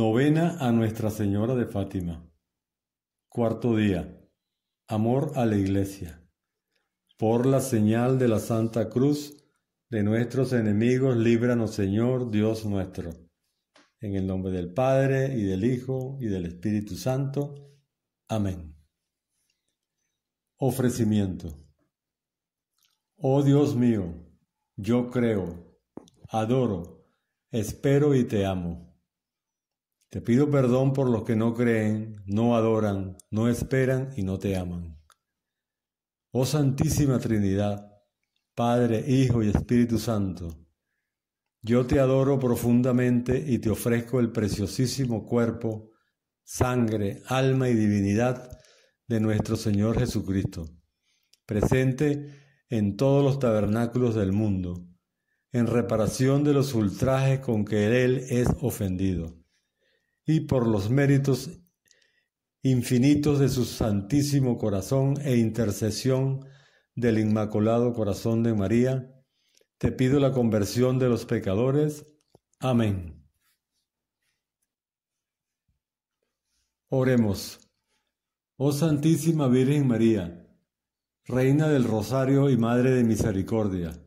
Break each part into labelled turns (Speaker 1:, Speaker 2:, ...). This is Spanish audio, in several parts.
Speaker 1: Novena a Nuestra Señora de Fátima. Cuarto día. Amor a la Iglesia. Por la señal de la Santa Cruz, de nuestros enemigos, líbranos Señor, Dios nuestro. En el nombre del Padre, y del Hijo, y del Espíritu Santo. Amén. Ofrecimiento. Oh Dios mío, yo creo, adoro, espero y te amo. Te pido perdón por los que no creen, no adoran, no esperan y no te aman. Oh Santísima Trinidad, Padre, Hijo y Espíritu Santo, yo te adoro profundamente y te ofrezco el preciosísimo cuerpo, sangre, alma y divinidad de nuestro Señor Jesucristo, presente en todos los tabernáculos del mundo, en reparación de los ultrajes con que Él es ofendido y por los méritos infinitos de su Santísimo Corazón e intercesión del Inmaculado Corazón de María, te pido la conversión de los pecadores. Amén. Oremos. Oh Santísima Virgen María, Reina del Rosario y Madre de Misericordia,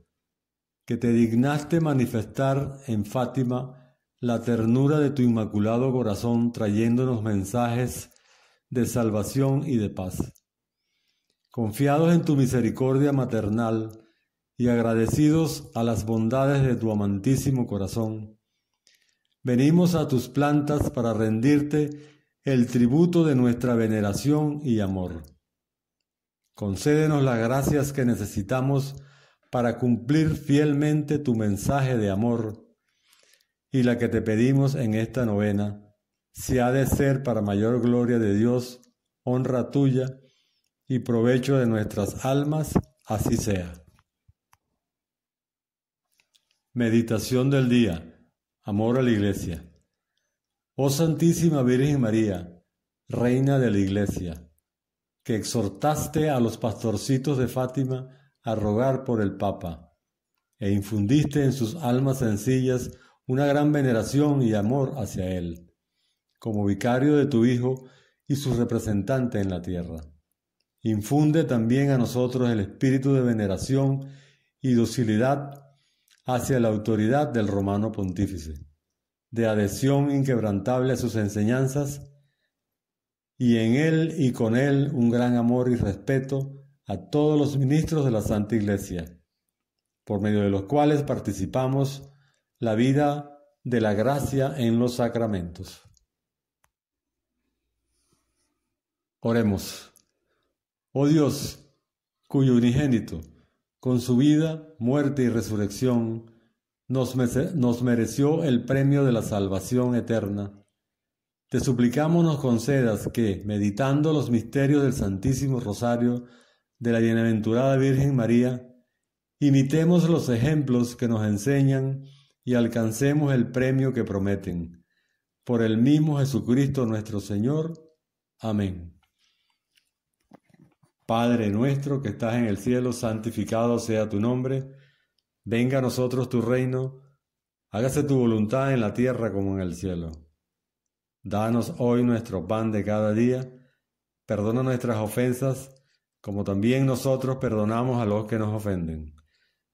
Speaker 1: que te dignaste manifestar en Fátima la ternura de tu inmaculado corazón trayéndonos mensajes de salvación y de paz. Confiados en tu misericordia maternal y agradecidos a las bondades de tu amantísimo corazón, venimos a tus plantas para rendirte el tributo de nuestra veneración y amor. Concédenos las gracias que necesitamos para cumplir fielmente tu mensaje de amor y la que te pedimos en esta novena, si ha de ser para mayor gloria de Dios, honra tuya y provecho de nuestras almas, así sea. Meditación del día. Amor a la Iglesia. Oh Santísima Virgen María, Reina de la Iglesia, que exhortaste a los pastorcitos de Fátima a rogar por el Papa, e infundiste en sus almas sencillas una gran veneración y amor hacia Él, como vicario de tu Hijo y su representante en la tierra. Infunde también a nosotros el espíritu de veneración y docilidad hacia la autoridad del romano pontífice, de adhesión inquebrantable a sus enseñanzas, y en él y con él un gran amor y respeto a todos los ministros de la Santa Iglesia, por medio de los cuales participamos la vida de la gracia en los sacramentos. Oremos. Oh Dios, cuyo unigénito, con su vida, muerte y resurrección, nos, nos mereció el premio de la salvación eterna. Te suplicamos nos concedas que, meditando los misterios del Santísimo Rosario de la Bienaventurada Virgen María, imitemos los ejemplos que nos enseñan y alcancemos el premio que prometen. Por el mismo Jesucristo nuestro Señor. Amén. Padre nuestro que estás en el cielo, santificado sea tu nombre. Venga a nosotros tu reino. Hágase tu voluntad en la tierra como en el cielo. Danos hoy nuestro pan de cada día. Perdona nuestras ofensas, como también nosotros perdonamos a los que nos ofenden.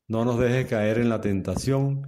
Speaker 1: No nos dejes caer en la tentación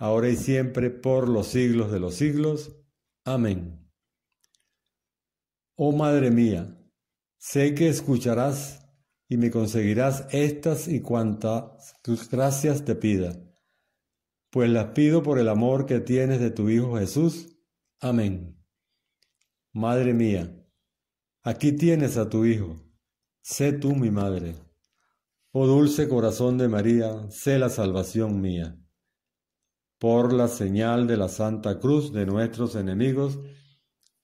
Speaker 1: ahora y siempre, por los siglos de los siglos. Amén. Oh Madre mía, sé que escucharás y me conseguirás estas y cuantas tus gracias te pida, pues las pido por el amor que tienes de tu Hijo Jesús. Amén. Madre mía, aquí tienes a tu Hijo, sé tú mi Madre. Oh dulce corazón de María, sé la salvación mía por la señal de la Santa Cruz de nuestros enemigos.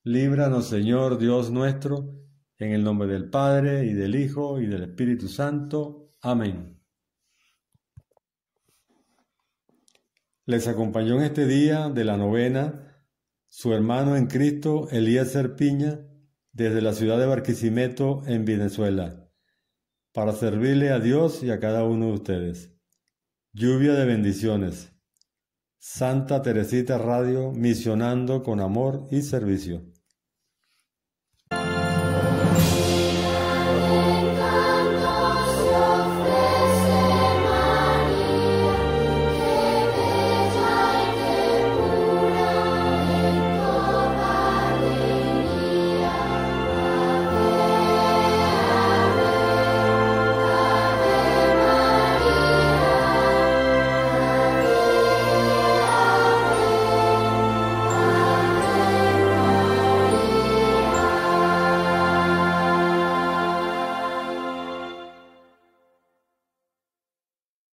Speaker 1: Líbranos, Señor Dios nuestro, en el nombre del Padre, y del Hijo, y del Espíritu Santo. Amén. Les acompañó en este día de la novena su hermano en Cristo, Elías Serpiña, desde la ciudad de Barquisimeto, en Venezuela, para servirle a Dios y a cada uno de ustedes. Lluvia de bendiciones. Santa Teresita Radio, misionando con amor y servicio.